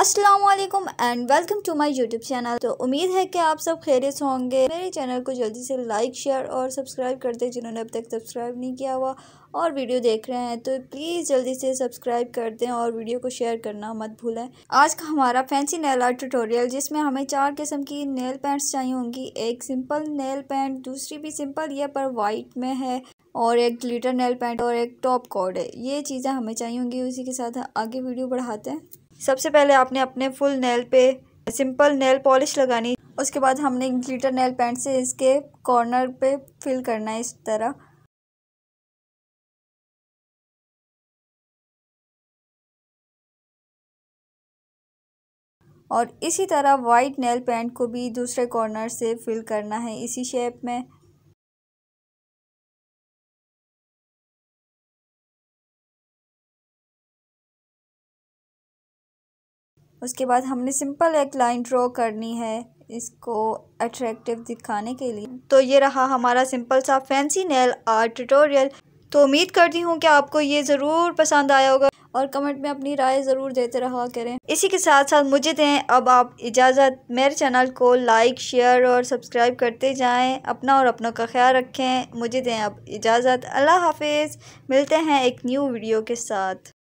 Aslam and welcome to my YouTube channel तो उम्मीद है कि आप सब खैरियत होंगे मेरे चैनल को जल्दी से लाइक शेयर और सब्सक्राइब कर दें जिन्होंने अब तक सब्सक्राइब नहीं किया हुआ और वीडियो देख रहे हैं तो प्लीज़ जल्दी से सब्सक्राइब कर दें और वीडियो को शेयर करना मत भूलें आज का हमारा फैंसी नेल आर्ट ट्यूटोरियल जिसमें हमें चार किस्म की नेल पेंट्स चाहिए होंगी एक सिंपल नेल पेंट दूसरी भी सिंपल यह पर वाइट में है और एक ग्लिटर नेल पेंट और एक टॉप कॉर्ड है ये चीज़ें हमें चाहिए होंगी उसी के साथ आगे वीडियो बढ़ाते हैं सबसे पहले आपने अपने फुल नेल पे सिंपल नेल पॉलिश लगानी उसके बाद हमने ग्लिटर नेल पेंट से इसके कॉर्नर पे फिल करना है इस तरह और इसी तरह वाइट नेल पेंट को भी दूसरे कॉर्नर से फिल करना है इसी शेप में उसके बाद हमने सिंपल एक लाइन ड्रॉ करनी है इसको अट्रैक्टिव दिखाने के लिए तो ये रहा हमारा सिंपल सा फैंसी नेल आर्ट ट्यूटोरियल तो उम्मीद करती हूँ कि आपको ये ज़रूर पसंद आया होगा और कमेंट में अपनी राय ज़रूर देते रहा करें इसी के साथ साथ मुझे दें अब आप इजाज़त मेरे चैनल को लाइक शेयर और सब्सक्राइब करते जाएं अपना और अपनों का ख्याल रखें मुझे दें अब इजाज़त अल्लाह हाफिज़ मिलते हैं एक न्यू वीडियो के साथ